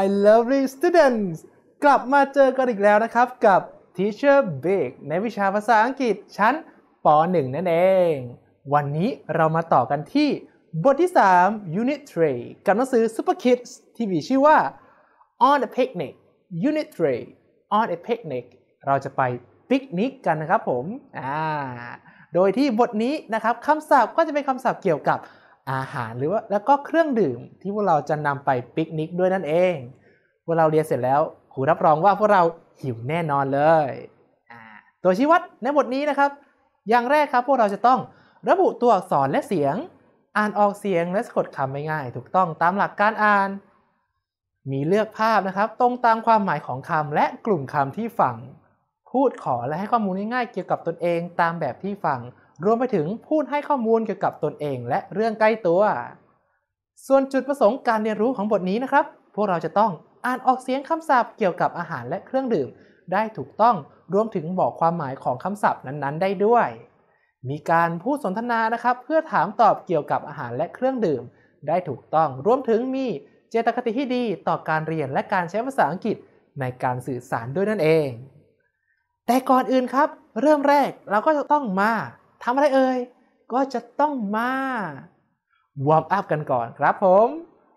my lovely students กลับมาเจอกันอีกแล้วนะครับกับ Teacher Big ในวิชาภาษาอังกฤษชั้นป .1 นั่นเอง วันนี้เรามาต่อกันที่บทที่ 3 Unit 3กับหนังสือ Super Kids ที่มีชื่อว่า On a Picnic Unit 3 On a Picnic เราจะไปปิกนิกกันนะครับผมอ่าโดยที่บทนี้นะครับคำศัพท์ก็จะเป็นคำศัพท์เกี่ยวกับอาหารหรือว่าแล้วก็เครื่องดื่มที่พวกเราจะนำไปปิกนิกด้วยนั่นเองวกเราเรียนเสร็จแล้ว ครูรับรองว่าพวกเราหิวแน่นอนเลย ตัวชี้วัดในบทนี้นะครับ อย่างแรกครับ พวกเราจะต้องระบุตัวอักษรและเสียง อ่านออกเสียงและสะกดคำง่ายๆถูกต้องตามหลักการอ่าน มีเลือกภาพนะครับ ตรงตามความหมายของคำและกลุ่มคำที่ฟัง พูดขอและให้ข้อมูลง่ายๆเกี่ยวกับตนเองตามแบบที่ฟัง รวมไปถึงพูดให้ข้อมูลเกี่ยวกับตนเอง และเรื่องใกล้ตัว ส่วนจุดประสงค์การเรียนรู้ของบทนี้นะครับ พวกเราจะต้องอ่านออกเสียงคำศัพท์เกี่ยวกับอาหารและเครื่องดื่ม ได้ถูกต้องรวมถึงบอกความหมายของคำศัพท์นั้นๆ ได้ด้วย มีการพูดสนทนานะครับ เพื่อถามตอบเกี่ยวกับอาหารและเครื่องดื่ม ได้ถูกต้อง รวมถึงมีเจตคติที่ดีต่อการเรียนและการใช้ภาษาอังกฤษในการสื่อสารด้วยนั่นเอง แต่ก่อนอื่นครับเริ่มแรกเราก็จะต้องมาทำอะไรเอ่ย ก็จะต้องมา วอร์มอัพกันก่อนครับผม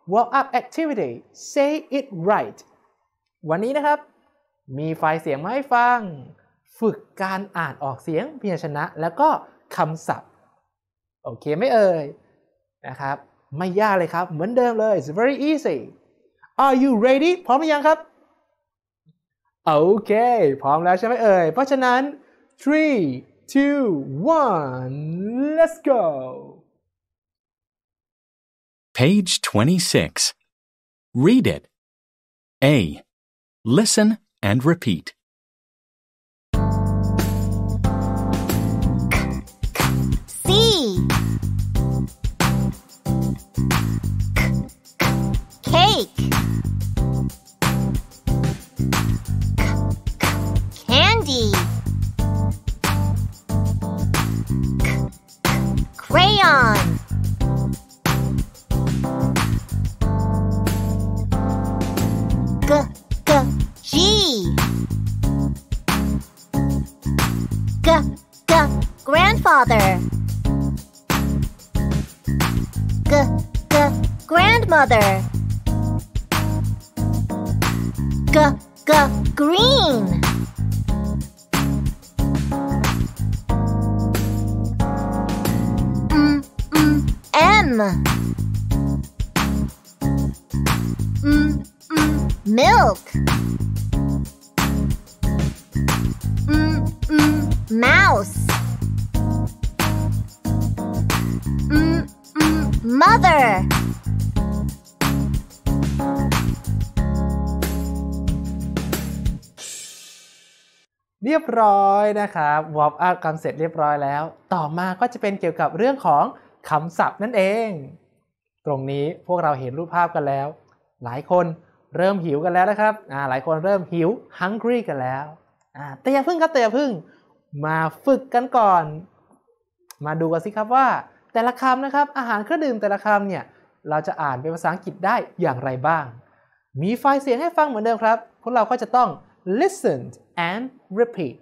warm up activity say it right วันนี้นะครับ มีไฟล์เสียงมาให้ฟัง ฝึกการอ่านออกเสียงพยัญชนะแล้วก็คำศัพท์โอเคไม่เอ่ยนะครับไม่ยากเลยครับเหมือนเดิมเลย it's very easy are you ready พร้อมหรือยังครับ โอเค พร้อมแล้วใช่ไหมเอ่ยเพราะฉะนั้น three two one let's go Page 26. Read it. A. Listen and repeat. mother เรียบร้อยนะครับวอร์มอัพกันเสร็จเรียบร้อยแล้ว ต่อมาก็จะเป็นเกี่ยวกับเรื่องของคำศัพท์นั่นเอง ตรงนี้พวกเราเห็นรูปภาพกันแล้ว หลายคนเริ่มหิวกันแล้วนะครับอ่าหลายคนเริ่มหิว hungry กันแล้วอ่าแต่อย่าพึ่งครับแต่อย่าพึ่งมาฝึกกันก่อน มาดูกันสิครับว่า แต่ละคำนะครับอาหารเครื่องดื่มแต่ละคำเนี่ยเราจะอ่านเป็นภาษาอังกฤษได้อย่างไรบ้าง มีไฟล์เสียงให้ฟังเหมือนเดิมครับพวกเรา ก็จะต้อง listen and repeat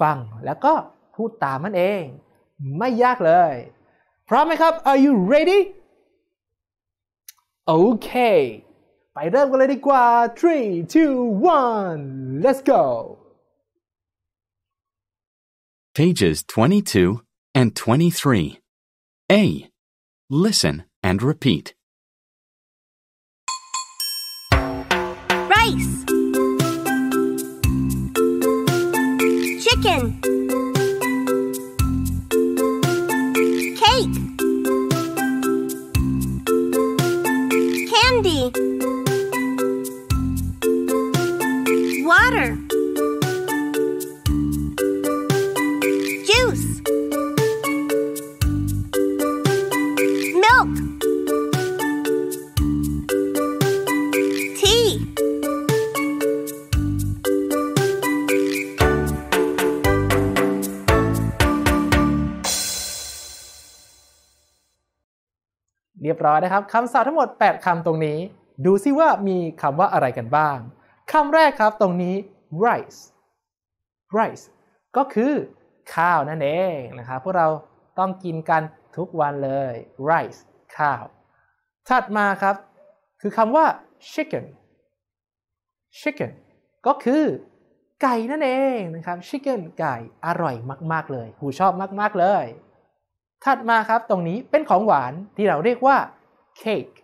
ฟังแล้วก็พูดตามมันเอง ไม่ยากเลย พร้อมไหมครับ Are you ready? Okay ไปเริ่มกันเลยดีกว่า three two one let's go pages 22 and 23 A listen and repeat rice chicken. ้อยนะครับคำศัพท์ทั้งหมด 8คำตรงนี้ ดูซิว่ามีคำว่าอะไรกันบ้างคำแรกครับตรงนี้ rice rice ก็คือ ข้าวนั่นเองนะครับพวกเราต้องกินกันทุกวันเลย rice ข้าว ถัดมาครับ คือคำว่า chicken chicken ก็คือ ไก่นั่นเองนะครับ chicken ไก่อร่อยมากๆเลยหูชอบมากๆเลย ถัดมาครับตรงนี้เป็นของหวานที่เราเรียกว่า cake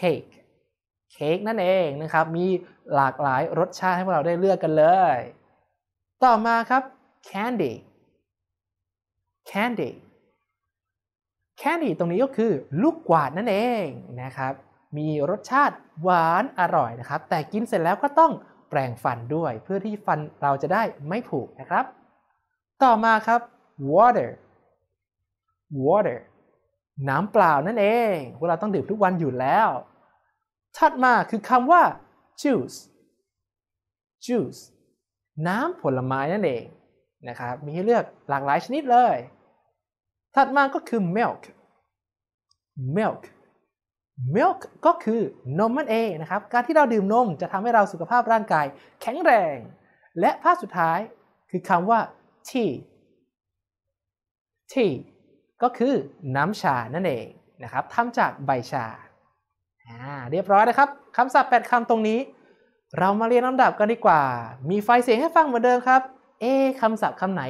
cake cake นั่นเองนะครับ มีหลากหลายรสชาติให้พวกเราได้เลือกกันเลย ต่อมาครับ candy candy candy ตรงนี้ก็คือลูกกวาดนั่นเองนะครับ มีรสชาติหวานอร่อยนะครับ แต่กินเสร็จแล้วก็ต้องแปรงฟันด้วย เพื่อที่ฟันเราจะได้ไม่ผุนะครับ ต่อมาครับ water water น้ำเปล่านั่นเอง เวลาต้องดื่มทุกวันอยู่แล้ว ถัดมาคือคำว่า juice juice น้ำผลไม้นั่นเองนะครับมีให้เลือกหลากหลายชนิดเลย ถัดมาก็คือ milk milk milk ก็คือนมนั่นเองนะครับ การที่เราดื่มนมจะทำให้เราสุขภาพร่างกายแข็งแรง และภาพสุดท้ายคือคำว่า tea tea ก็คือน้ำชานั่นเอง นะครับทำจากใบชา เรียบร้อยนะครับคำศัพท์ 8คำตรงนี้ เรามาเรียนลำดับกันดีกว่า มีไฟเสียงให้ฟังเหมือนเดิมครับ เอ๊คำศัพท์คำไหน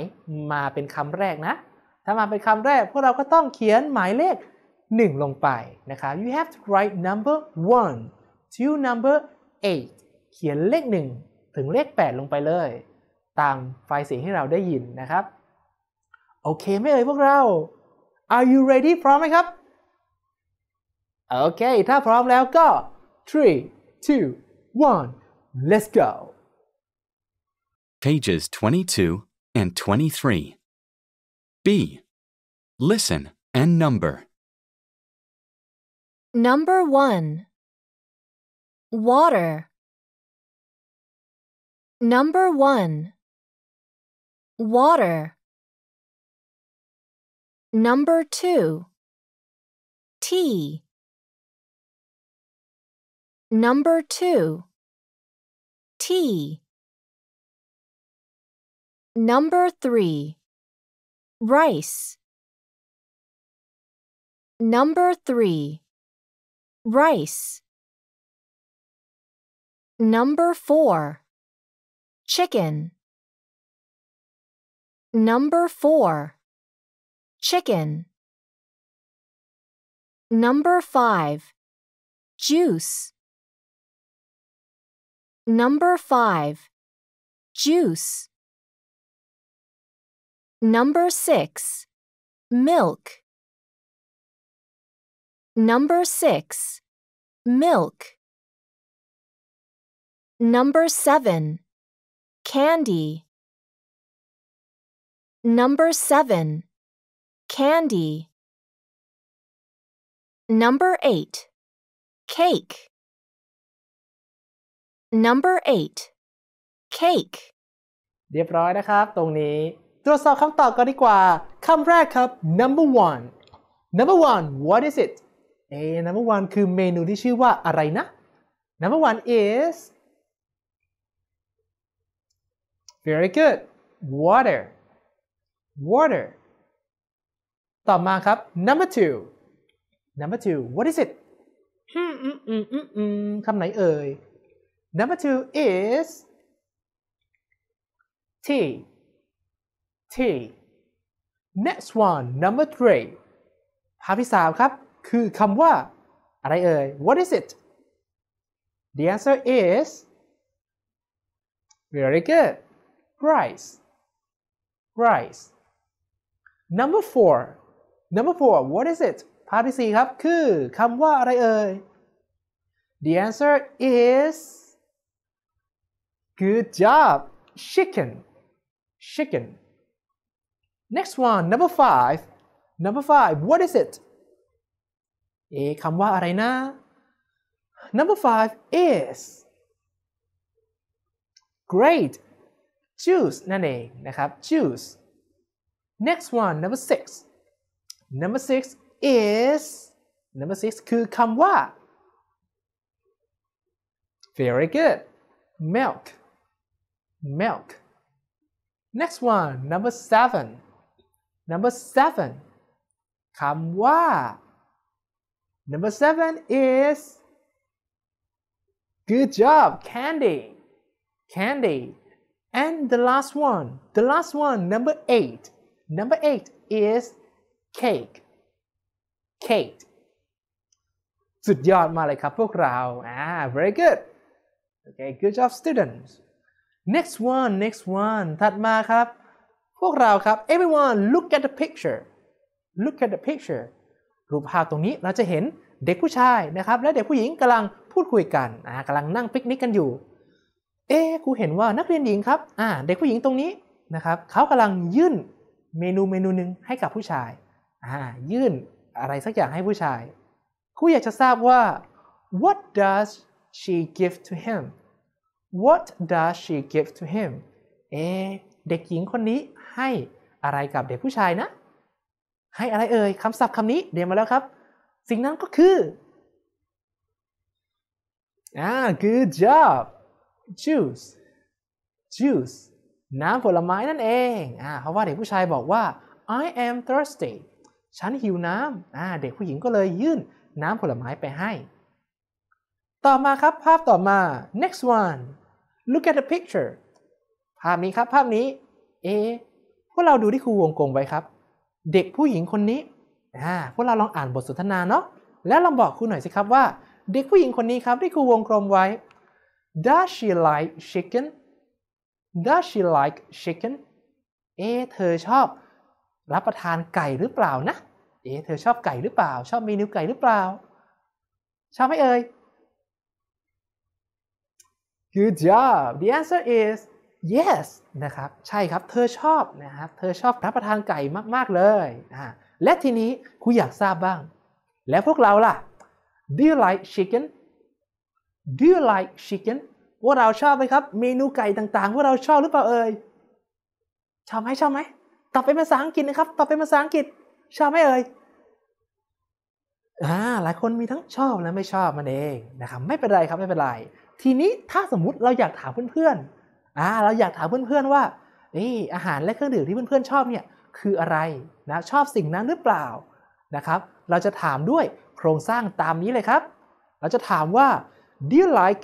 มาเป็นคำแรกนะ ถ้ามาเป็นคำแรกพวกเราก็ต้องเขียนหมายเลข 1 ลงไปนะครับ you have to write number one to number eight เขียนเลข 1 ถึงเลข 8 ลงไปเลยตามไฟเสียงที่เราได้ยินนะครับโอเคไม่เอ่ยพวกเรา Are you ready พร้อมไหมครับโอเคถ้าพร้อมแล้วก็ three two one let's go pages 22 and 23 B listen and number number 1 water number 1 water Number 2 T Number 2 T Number 3 Rice Number 3 Rice Number 4 Chicken Number 4 chicken. Number 5. Juice. Number 5. Juice. Number 6. Milk. Number 6. Milk. Number 7. Candy. Number 7. Candy. Number eight, Cake. Number eight, Cake. เรียบร้อยนะครับ ตรงนี้ ตรวจสอบคำตอบกันดีกว่าคำแรกครับ number one number one what is it เอ number one คือเมนูที่ชื่อว่าอะไรนะ number one is very good water water ต่อมาครับ number two number two what is it คำไหนเอ่ย number two is T T next one number three ภาพที่สามครับคือคำว่า อะไรเอ่ย what is it the answer is very good rice rice number four Number four what is it ภาพที่ครับ คือคำว่าอะไรเอ่ย The answer is good job chicken chicken next one number five number five what is it เอคำว่าอะไรนะ number five is great juice นั่นเองนะครับ juice next one number six Number six is number six what? very good milk milk next one number seven number seven what? number seven is good job candy candy and the last one the last one number eight number eight is cake cake สุดยอดมาเลยครับพวกเราอ่า very good okay good job students next one next one ถัดมาครับ พวกเราครับ everyone look at the picture look at the picture รูปภาพตรงนี้เราจะเห็นเด็กผู้ชายนะครับ และเด็กผู้หญิงกำลังพูดคุยกันอ่ากำลังนั่งปิกนิกกันอยู่ เอ๊ครูเห็นว่านักเรียนหญิงครับอ่าเด็กผู้หญิงตรงนี้นะครับเขากำลังยื่นเมนูเมนูหนึ่งให้กับผู้ชายยื่นอะไร สักอย่างให้ผู้ชาย คุณอยากจะทราบว่า what does she give to him what does she give to him เอเด็กหญิงคนนี้ให้อะไรกับเด็กผู้ชายนะ ให้ อะไร เอ่ยคำศัพท์คำนี้เรียนมา แล้ว ครับ สิ่งนั้นก็คืออ่า good job juice juice น้ำผลไม้นั่นเองอ่าเพราะว่าเด็กผู้ชายบอกว่า I am thirsty ฉันหิวน้ำ เด็กผู้หญิงก็เลยยื่น น้ำผลไม้ไปให้ ต่อมาครับภาพต่อมา next one look at the picture ภาพนี้ครับภาพนี้ เอพวกเราดูที่ครูวงกลมไว้ครับ เด็กผู้หญิงคนนี้ อ่า พวกเราลองอ่านบทสนทนาเนาะ แล้วลองบอกครูหน่อยสิครับว่า เด็กผู้หญิงคนนี้ครับ ที่ครูวงกลมไว้ does she like chicken does she like chicken เอเธอชอบรับประทานไก่หรือเปล่านะ เอ๋เธอชอบไก่หรือเปล่า ชอบเมนูไก่หรือเปล่า ชอบไหมเอ่ย Good job the answer is yes นะครับ ใช่ครับ เธอชอบนะครับเธอชอบรับประทานไก่มากๆเลยอ่าและทีนี้คุณอยากทราบบ้าง แล้วพวกเราล่ะ Do you like chicken Do you like chicken พวกเราชอบไหมครับ เมนูไก่ต่างๆพวกเราชอบหรือเปล่าเอ่ย ชอบไหมชอบไหมตอบเป็นภาษาอังกฤษนะครับตอบเป็นภาษาอังกฤษชอบไหมเอ่ยอ่าหลายคนมีทั้งชอบและไม่ชอบมันเองนะครับไม่เป็นไรครับไม่เป็นไรทีนี้ถ้าสมมติเราอยากถามเพื่อนๆอ่าเราอยากถามเพื่อนๆว่าเอออาหารและเครื่องดื่มที่เพื่อนๆชอบเนี่ยคืออะไรนะชอบสิ่งนั้นหรือเปล่านะครับ เราจะถามด้วยโครงสร้างตามนี้เลยครับ เราจะถามว่า do you like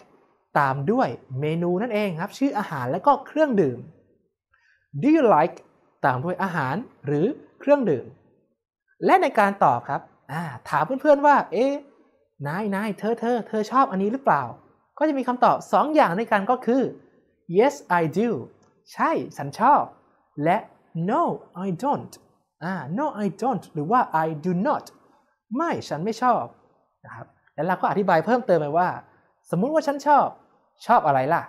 ตามด้วยเมนูนั่น เองครับ ชื่ออาหารและก็เครื่องดื่ม do you like ตามด้วยอาหารหรือเครื่องดื่ม และในการตอบครับถามเพื่อนๆว่าเอ๊ะนายนายเธอเธอเธอชอบอันนี้หรือเปล่า ก็จะมีคำตอบ2ออย่างในการก็คือ yes I do ใช่ ฉันชอบ และ no I don't อ no I don't หรือว่า I do not ไม่ฉันไม่ชอบนะครับแล้วเราก็อธิบายเพิ่มเติมไปว่า สมมุติว่าฉันชอบชอบอะไรล่ะ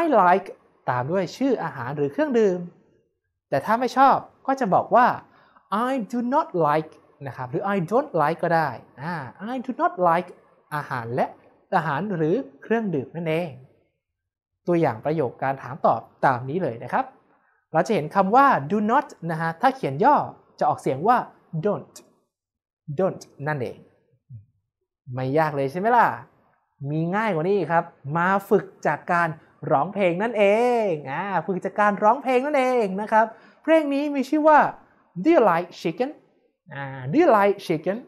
I like ตามด้วยชื่ออาหารหรือเครื่องดื่มแต่ถ้าไม่ชอบก็จะบอกว่า I do not like นะครับ หรือ I don't like ก็ได้ I do not like อาหารและอาหารหรือเครื่องดื่มนั่นเอง ตัวอย่างประโยคการถามตอบตามนี้เลยนะครับ เราจะเห็นคำว่า do not นะฮะ ถ้าเขียนย่อจะออกเสียงว่า don't don't นั่นเอง ไม่ยากเลยใช่ไหมล่ะ มีง่ายกว่านี้ครับ มาฝึกจากการร้องเพลงนั่นเอง อ่าฝึกจากการร้องเพลงนั่นเองนะครับ เพลงนี้มีชื่อว่า Do you like chicken อ่า Do you like chicken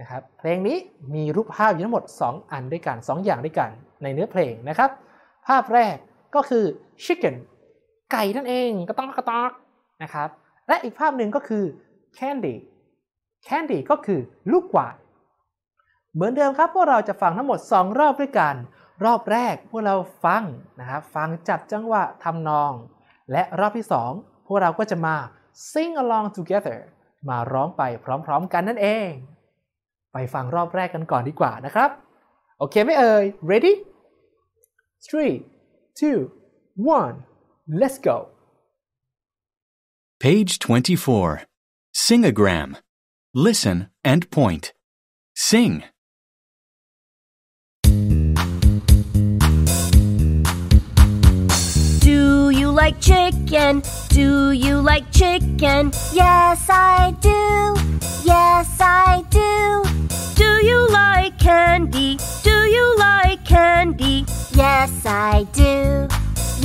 นะครับ เพลงนี้มีรูปภาพอยู่ทั้งหมด 2 อันด้วยกัน 2 อย่างด้วยกัน ในเนื้อเพลงนะครับ ภาพแรกก็คือ chicken ไก่นั่นเองก็ต้องกระตอกนะครับ และอีกภาพหนึ่งก็คือ candy candy ก็คือลูกกวาด เหมือนเดิมครับ พวกเราจะฟังทั้งหมด 2 รอบด้วยกันรอบแรกพวกเราฟังนะครับฟังจับจังหวะทำนอง และรอบที่2พวกเราก็จะมา sing along together มาร้องไปพร้อมๆกันนั่นเอง ไปฟังรอบแรกกันก่อนดีกว่านะครับ โอเคไหมเอ่ย ready three two one let's go page 24 singagram listen and point sing like chicken? Do you like chicken? Yes, I do. Yes, I do. Do you like candy? Do you like candy? Yes, I do.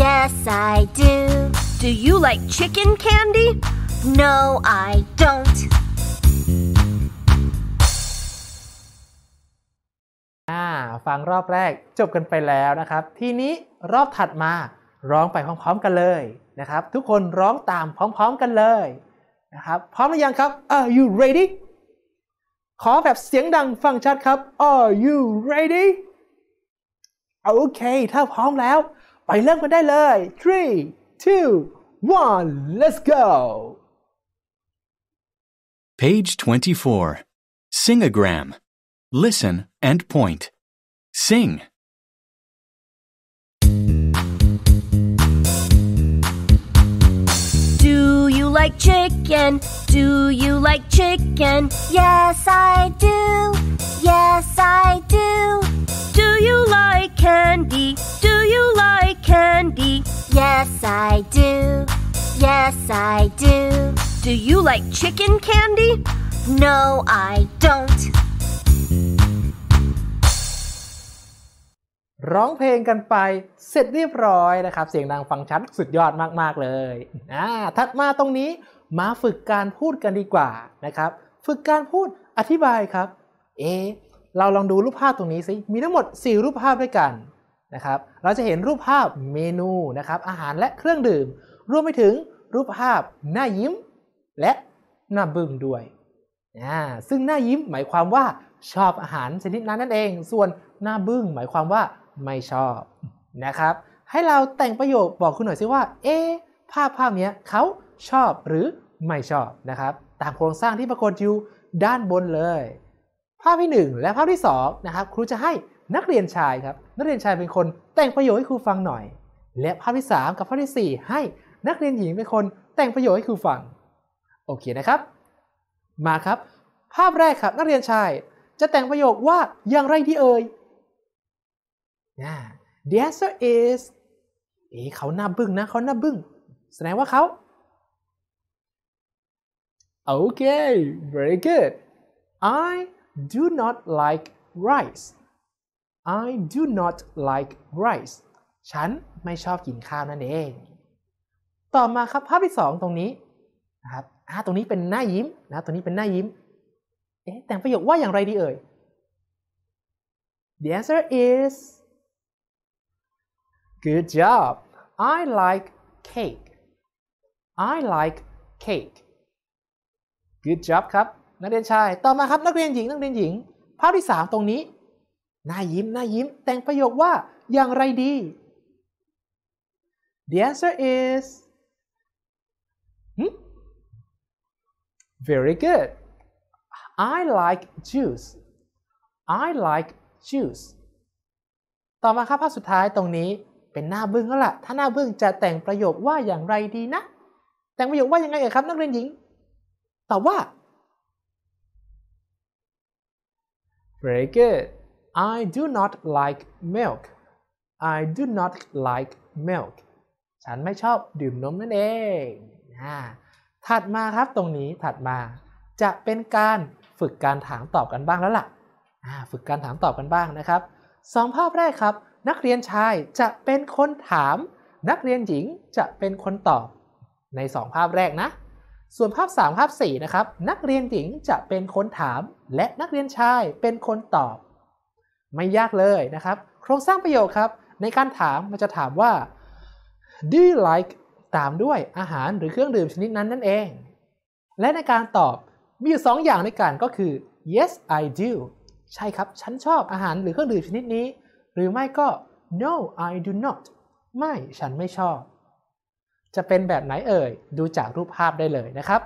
Yes, I do. Do you like chicken candy? No, I don't. ฟังรอบแรกจบกันไปแล้วนะครับ ทีนี้รอบถัดมาร้องไปพร้อมๆกันเลย นะครับ ทุกคนร้องตามพร้อมๆกันเลย นะครับ พร้อมหรือยังครับ Are you ready ขอแบบเสียงดังฟังชัดครับ Are you ready โอเค ถ้าพร้อมแล้ว ไปเริ่มกันได้เลย three two one let's go page 24 singagram listen and point sing like chicken? Do you like chicken? Yes, I do. Yes, I do. Do you like candy? Do you like candy? Yes, I do. Yes, I do. Do you like chicken candy? No, I don't. ร้องเพลงกันไปเสร็จเรียบร้อยนะครับ เสียงดังฟังชัดสุดยอดมากๆ เลยอ่าถัดมาตรงนี้มาฝึกการพูดกันดีกว่านะครับฝึกการพูดอธิบายครับเอเราลองดูรูปภาพตรงนี้สิมีทั้งหมด 4 รูปภาพด้วยกันนะครับเราจะเห็นรูปภาพเมนูนะครับอาหารและเครื่องดื่ม รวมไปถึง รูปภาพหน้ายิ้ม และหน้าบึ้งด้วยอ่าซึ่งหน้ายิ้ม หมายความว่าชอบอาหารชนิดนั้นนั่นเองส่วนหน้าบึ้งหมายความว่าไม่ชอบ นะครับ ให้เราแต่งประโยคบอกคุณหน่อยซิว่า เอ๊ภาพภาพนี้เขาชอบหรือไม่ชอบนะครับตามโครงสร้างที่ปรากฏอยู่ด้านบนเลย ภาพที่ 1 และภาพที่2นะครับครูจะให้นักเรียนชายครับนักเรียนชายเป็นคนแต่งประโยคให้ครูฟังหน่อย และภาพที่ 3 กับภาพที่ 4 ให้นักเรียนหญิงเป็นคนแต่งประโยคให้ครูฟังโอเคนะครับ มาครับ ภาพแรกครับนักเรียนชายจะแต่งประโยคว่าอย่างไรดีเอ่ยนะเดียสเอสเอเขาหน้าบึ้งนะเขาหน้าบึ้งแสดงว่าเขาโอเค very good I do not like rice I do not like rice ฉันไม่ชอบกินข้าวนั่นเองต่อมาครับภาพที่สองตรงนี้นะครับอ่าตรงนี้เป็นหน้ายิ้มนะตรงนี้เป็นหน้ายิ้มเอ๊ะแต่งประโยคว่าอย่างไรดีเอ่ย The answer is Good job. I like cake. I like cake. Good job ครับ นักเรียนชาย ต่อมาครับนักเรียนหญิง นักเรียนหญิง ภาพที่ 3 ตรงนี้น่ายิ้มน่ายิ้ม แต่งประโยคว่าอย่างไรดี The answer is hmm? very good I like juice I like juice ต่อมาครับ ภาพสุดท้ายตรงนี้เป็นหน้าบึ้งแล้วล่ะ ถ้าหน้าบึ้งจะแต่งประโยคว่าอย่างไรดีนะ แต่งประโยคว่ายังไงครับนักเรียนหญิงตอบว่า very good I do not like milk I do not like milk ฉันไม่ชอบดื่มนมนั่นเอง ถัดมาครับตรงนี้ถัดมา จะเป็นการฝึกการถามตอบกันบ้างแล้วล่ะ ฝึกการถามตอบกันบ้างนะครับ สองภาพแรกครับนักเรียนชายจะเป็นคนถาม นักเรียนหญิงจะเป็นคนตอบใน 2 ภาพแรกนะ ส่วนภาพ 3 ภาพ4นะครับนักเรียนหญิงจะเป็นคนถามและนักเรียนชายเป็นคนตอบ ไม่ยากเลยนะครับ โครงสร้างประโยคครับ ในการถาม มันจะถามว่า do you like ตามด้วยอาหารหรือเครื่องดื่มชนิดนั้นนั่นเอง และในการตอบมีอยู่ 2 อย่างในการก็คือ yes I do ใช่ครับฉันชอบอาหารหรือเครื่องดื่มชนิดนี้หรือไม่ก็ no I do not ไม่ฉันไม่ชอบ จะเป็นแบบไหนเอ่ย ดูจากรูปภาพได้เลยนะครับ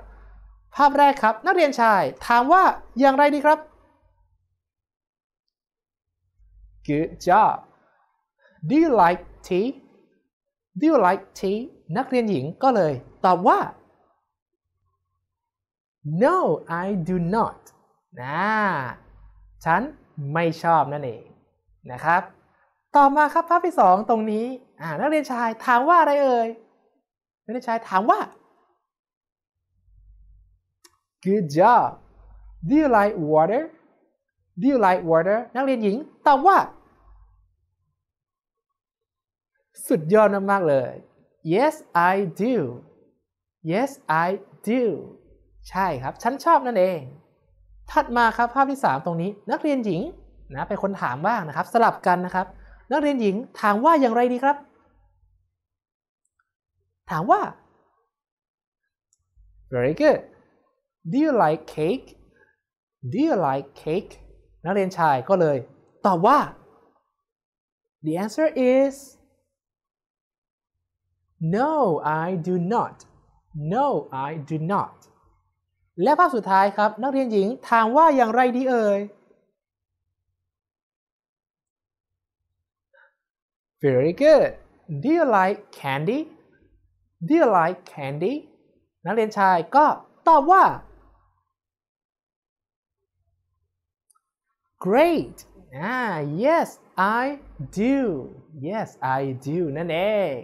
ภาพแรกครับนักเรียนชายถามว่า อย่างไรดีครับ Good job Do you like tea Do you like tea นักเรียนหญิงก็เลย ตอบว่า No I do not นะฉันไม่ชอบนั่นเองนะครับต่อมาครับภาพที่สองตรงนี้อ่านักเรียนชายถามว่าอะไรเอ่ยนักเรียนชายถามว่า good job do you like water do you like water นักเรียนหญิงตอบว่า สุดยอดมากๆเลย yes I do yes I do ใช่ครับฉันชอบนั่นเอง ถัดมาครับ ภาพที่ 3 ตรงนี้ นักเรียนหญิง นะเป็นคนถามบ้างนะครับ สลับกันนะครับนักเรียนหญิงถามว่าอย่างไรดีครับ ถามว่า very good do you like cake do you like cake นักเรียนชายก็เลย ตอบว่า the answer is no I do not no I do not และภาพสุดท้ายครับ นักเรียนหญิงถามว่าอย่างไรดีเอ่ย Very good. Do you like candy? Do you like candy? นักเรียนชายก็ตอบว่า Great. Ah, yes, I do. Yes, I do. นั่นเอง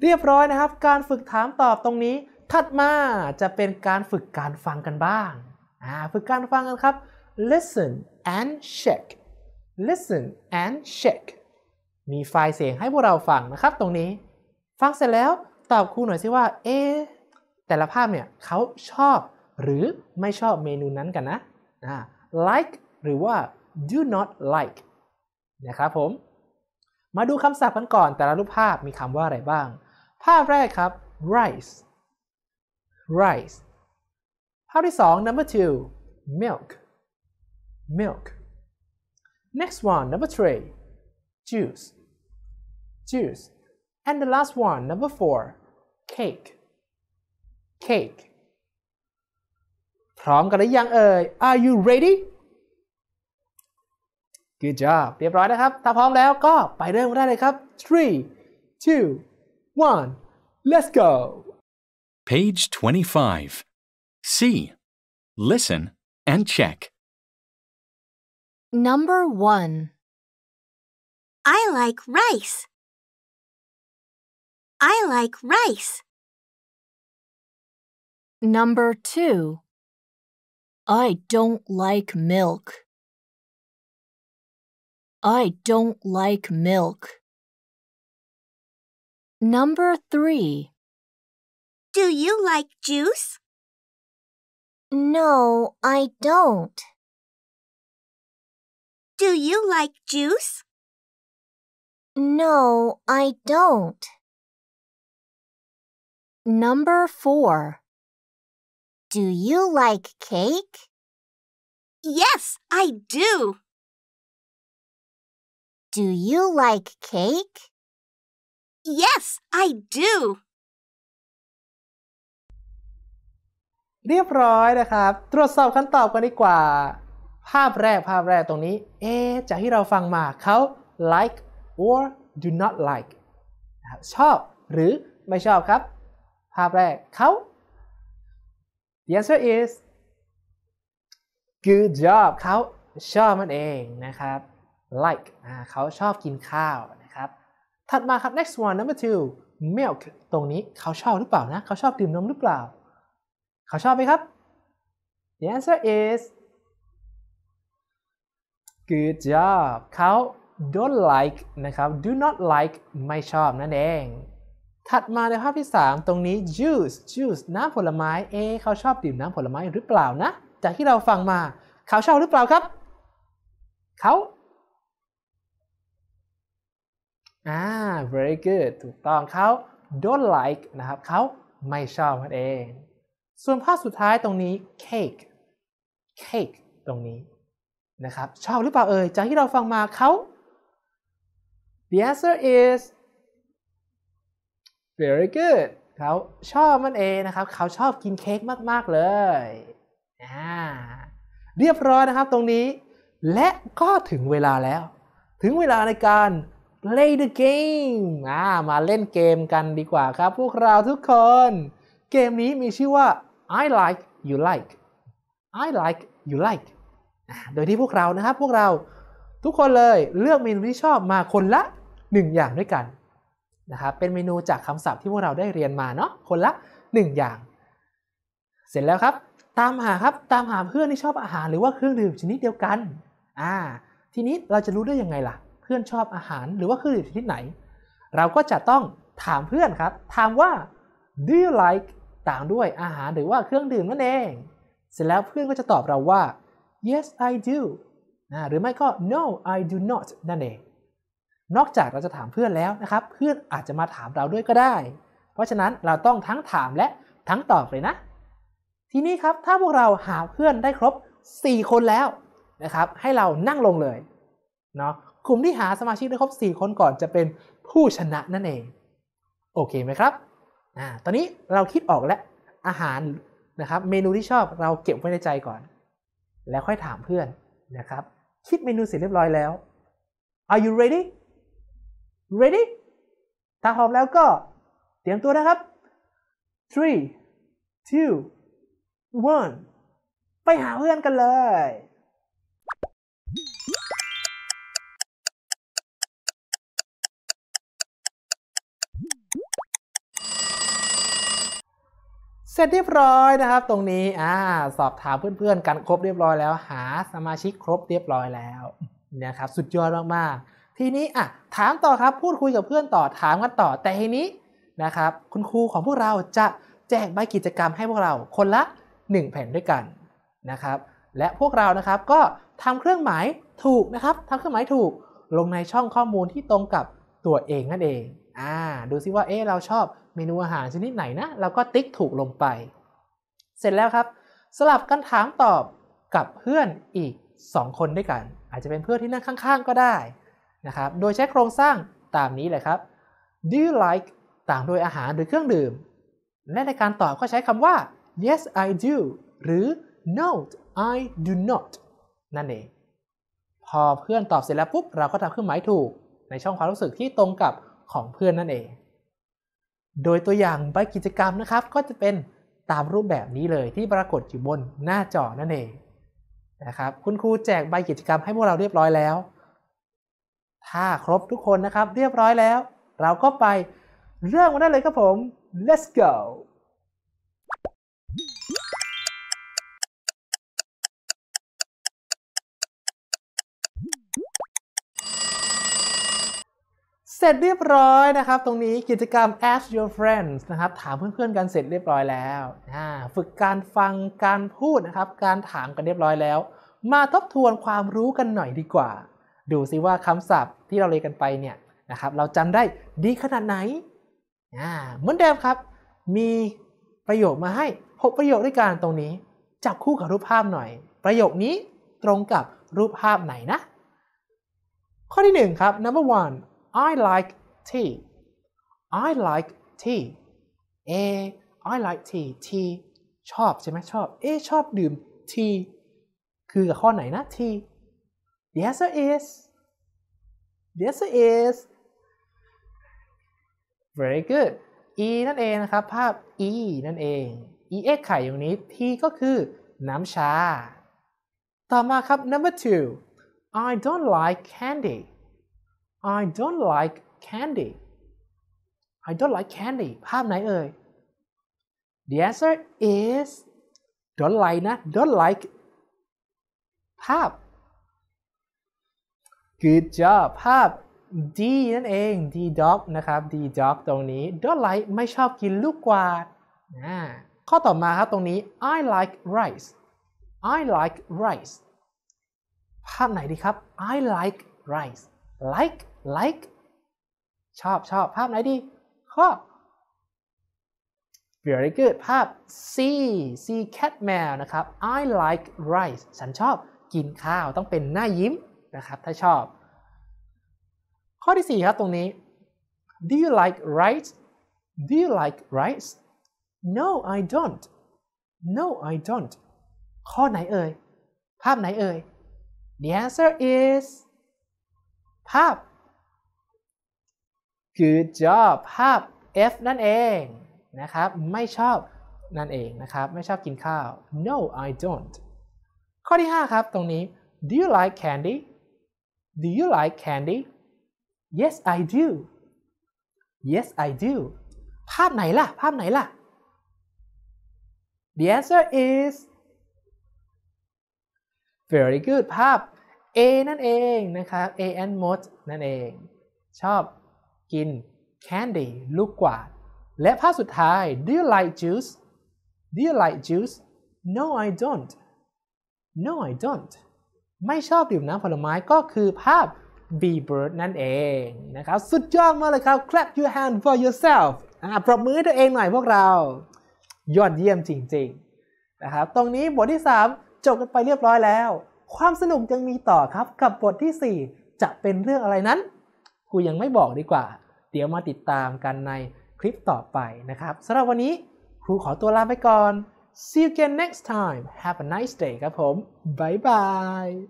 เรียบร้อยนะครับ การฝึกถามตอบตรงนี้ ถัดมาจะเป็นการฝึกการฟังกันบ้างฝึกการฟังกันครับ listen and check listen and check มีไฟล์เสียงให้พวกเราฟังนะครับตรงนี้ ฟังเสร็จแล้วตอบครูหน่อยสิว่าเอ๊แต่ละภาพเนี่ยเขาชอบหรือไม่ชอบเมนูนั้นกันนะนะ like หรือว่า do not like นะครับผม มาดูคำศัพท์กันก่อนแต่ละรูปภาพมีคำว่าอะไรบ้าง ภาพแรกครับ rice rice ภาพที่สอง number two milk milk next one number three juice juice. And the last one, number four, cake. Cake. พร้อมกันหรือยังเอ่ย Are you ready Good job เรียบร้อยนะครับ ถ้าพร้อมแล้วก็ไปเริ่มกันได้เลยครับ three two one let's go Page 25 See Listen and check Number 1 I like rice I like rice. Number two. I don't like milk. I don't like milk. Number three. Do you like juice? No, I don't. Do you like juice? No, I don't. Number four. Do you like cake? Yes, I do. Do you like cake? Yes, I do. เรียบร้อยนะครับ ตรวจสอบคำตอบกันดีกว่า ภาพแรก ภาพแรกตรงนี้ เอ๊จากที่เราฟังมา เขา like or do not like ชอบหรือไม่ชอบครับภาพแรกเขา The answer is good job เขาชอบมันเองนะครับ like เขาชอบกินข้าวนะครับ ถัดมาครับ next one number two milk ตรงนี้เขาชอบหรือเปล่านะเขาชอบดื่มนมหรือเปล่าเขาชอบไหมครับ The answer is good job เขา don't like นะครับ do not like ไม่ชอบนั่นเองถัดมาในภาพที่3ตรงนี้ juice juice น้ำผลไม้เอเขาชอบดื่มน้ำผลไม้หรือเปล่านะ จากที่เราฟังมาเขาชอบหรือเปล่าครับ เขาอ่า very good ถูกต้องเขา don't like นะครับเขาไม่ชอบนั่นเอง ส่วนภาพสุดท้ายตรงนี้ cake cake ตรงนี้นะครับชอบหรือเปล่าเอ่ย จากที่เราฟังมาเขา the answer is very good เขาชอบมันเองนะครับ เขาชอบกินเค้กมาก ๆ เลยอ่าเรียบร้อยนะครับ ตรงนี้ และก็ถึงเวลาแล้ว ถึงเวลาในการ play the game อ่ามาเล่นเกมกันดีกว่าครับ พวกเราทุกคน เกมนี้มีชื่อว่า I like you like I like you like โดยที่พวกเรานะครับพวกเราทุกคนเลยเลือกเมนูที่ชอบมาคนละ 1 อย่างด้วยกันนะครับ เป็นเมนูจากคำศัพท์ที่พวกเราได้เรียนมาเนาะ คนละ1อย่าง เสร็จแล้วครับ ตามหาครับตามหาเพื่อนที่ชอบอาหารหรือว่าเครื่องดื่มชนิดเดียวกัน อ่า ทีนี้เราจะรู้ได้ยังไงล่ะ เพื่อนชอบอาหารหรือว่าเครื่องดื่มชนิดไหน เราก็จะต้องถามเพื่อนครับ ถามว่า do you like ตามด้วยอาหารหรือว่าเครื่องดื่มนั่นเอง เสร็จแล้วเพื่อนก็จะตอบเราว่า yes I do นะ หรือไม่ก็ no I do not นั่นเองนอกจากเราจะถามเพื่อนแล้วนะครับ เพื่อนอาจจะมาถามเราด้วยก็ได้ เพราะฉะนั้นเราต้องทั้งถามและทั้งตอบเลยนะ ทีนี้ครับถ้าพวกเราหาเพื่อนได้ครบ 4 คนแล้วนะครับให้เรานั่งลงเลยเนาะ กลุ่มที่หาสมาชิกได้ครบ 4 คนก่อนจะเป็นผู้ชนะนั่นเอง โอเคไหมครับอ่าตอนนี้เราคิดออกแล้วอาหารนะครับ เมนูที่ชอบเราเก็บไว้ในใจก่อน แล้วค่อยถามเพื่อนนะครับ คิดเมนูเสร็จเรียบร้อยแล้ว Are you ready ready ถ้าพร้อมแล้วก็ เตรียมตัวนะครับ three two one ไปหาเพื่อนกันเลย เสร็จเรียบร้อยนะครับ ตรงนี้ อ่า สอบถามเพื่อนๆ กันครบเรียบร้อยแล้ว หาสมาชิกครบเรียบร้อยแล้วนะครับ สุดยอดมากๆทีนี้อ่ะถามต่อครับพูดคุยกับเพื่อนต่อถามกันต่อ แต่ทีนี้นะครับคุณครูของพวกเราจะแจกใบกิจกรรมให้พวกเราคนละ 1 แผ่นด้วยกันนะครับและพวกเรานะครับก็ทำเครื่องหมายถูกนะครับทำเครื่องหมายถูกลงในช่องข้อมูลที่ตรงกับตัวเองนั่นเองอ่าดูซิว่าเอ๊เราชอบเมนูอาหารชนิดไหนนะเราก็ติ๊กถูกลงไป เสร็จแล้วครับ สลับกันถามตอบกับเพื่อนอีก 2 คนด้วยกัน อาจจะเป็นเพื่อนที่นั่งข้างๆ ก็ได้นะครับ โดยใช้โครงสร้างตามนี้เลยครับ do you like ตามโดยอาหารหรือเครื่องดื่ม และในการตอบก็ใช้คำว่า yes I do หรือ no I do not นั่นเอง พอเพื่อนตอบเสร็จแล้วปุ๊บ เราก็ทำเครื่องหมายถูกในช่องความรู้สึกที่ตรงกับของเพื่อนนั่นเอง โดยตัวอย่างใบกิจกรรมนะครับ ก็จะเป็นตามรูปแบบนี้เลยที่ปรากฏอยู่บนหน้าจอนั่นเองนะครับคุณครูแจกใบกิจกรรมให้พวกเราเรียบร้อยแล้วถ้าครบทุกคนนะครับเรียบร้อยแล้ว เราก็ไปเริ่มกันได้เลยครับผม let's go เสร็จเรียบร้อยนะครับ ตรงนี้กิจกรรม ask your friends นะครับถามเพื่อนๆกันเสร็จเรียบร้อยแล้ว ฝึกการฟังการพูดนะครับ การถามกันเรียบร้อยแล้ว มาทบทวนความรู้กันหน่อยดีกว่าดูซิว่าคำศัพท์ที่เราเรียนกันไปเนี่ยนะครับเราจำได้ดีขนาดไหนอ่าเหมือนเดิมครับ มีประโยคมาให้ 6 ประโยคด้วยกันตรงนี้ จับคู่กับรูปภาพหน่อย ประโยคนี้ตรงกับรูปภาพไหนนะข้อที่ 1 ครับ number one I like tea I like tea A I like tea tea ชอบใช่ไหมชอบเอชอบดื่ม tea คือกับข้อไหนนะ tea The answer is. The answer is. Very good. E นั่นเองนะครับ ภาพ E นั่นเอง EX ไข่ตรงนี้ T ก็คือน้ำชา ต่อมาครับ number two I don't like candy I don't like candy I don't like candy ภาพไหนเอ่ย The answer is don't like นะ don't like ภาพ Good job ภาพ D นั่นเอง D dog นะครับ D dog ตรงนี้ don't like ไม่ชอบกินลูกกวาดนะข้อต่อมาครับตรงนี้ I like rice I like rice ภาพไหนดีครับ I like rice like like ชอบชอบ ภาพไหนดี ข้อ very good ภาพ C C cat แมวนะครับ I like rice ฉันชอบกินข้าวต้องเป็นหน้ายิ้มนะครับ ถ้าชอบ ข้อที่ 4 ครับ ตรงนี้ do you like rice do you like rice no I don't no I don't ข้อไหนเอ่ย ภาพไหนเอ่ย the answer is ภาพ good job ภาพ F นั่นเอง นะครับ ไม่ชอบ นั่นเอง นะครับ ไม่ชอบกินข้าว no I don't ข้อที่ 5 ครับ ตรงนี้ do you like candy Do you like candy? Yes, I do. Yes, I do. ภาพไหนล่ะภาพไหนล่ะ The answer is very good ภาพ A นั่นเองนะครับ A and most นั่นเอง ชอบกิน candy ลูกกวาดและภาพสุดท้าย Do you like juice? Do you like juice? No, I don't. No, I don't. ไม่ชอบดื่มน้ำผลไม้ก็คือภาพ B bird นั่นเองนะครับสุดยอดมากเลยครับ clap your hand for yourself อ่าปรบมือตัวเองหน่อยพวกเรา ยอดเยี่ยมจริงๆนะครับตรงนี้บทที่ 3 จบกันไปเรียบร้อยแล้ว ความสนุกยังมีต่อครับกับบทที่ 4 จะเป็นเรื่องอะไรนั้นกูยังไม่บอกดีกว่า เดี๋ยวมาติดตามกันในคลิปต่อไปนะครับสำหรับวันนี้ครูขอตัวลาไปก่อน See you again next time have a nice day Bye bye.